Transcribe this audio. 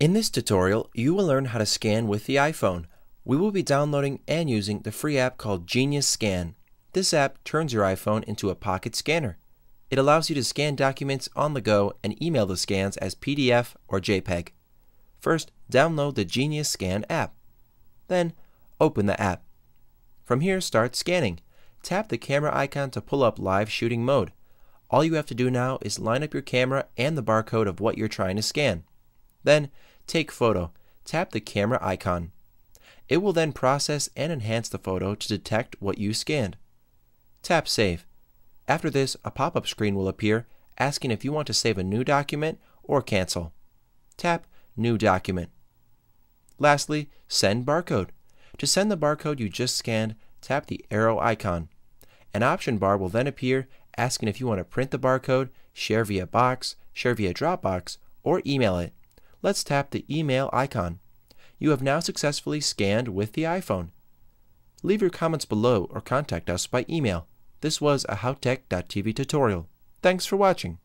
In this tutorial, you will learn how to scan with the iPhone. We will be downloading and using the free app called Genius Scan. This app turns your iPhone into a pocket scanner. It allows you to scan documents on the go and email the scans as PDF or JPEG. First, download the Genius Scan app. Then, open the app. From here, start scanning. Tap the camera icon to pull up live shooting mode. All you have to do now is line up your camera and the barcode of what you're trying to scan. Then, Take Photo. Tap the camera icon. It will then process and enhance the photo to detect what you scanned. Tap Save. After this, a pop-up screen will appear asking if you want to save a new document or cancel. Tap New Document. Lastly, Send Barcode. To send the barcode you just scanned, tap the arrow icon. An option bar will then appear asking if you want to print the barcode, share via Box, share via Dropbox, or email it let's tap the email icon. You have now successfully scanned with the iPhone. Leave your comments below or contact us by email. This was a howtech.tv tutorial. Thanks for watching.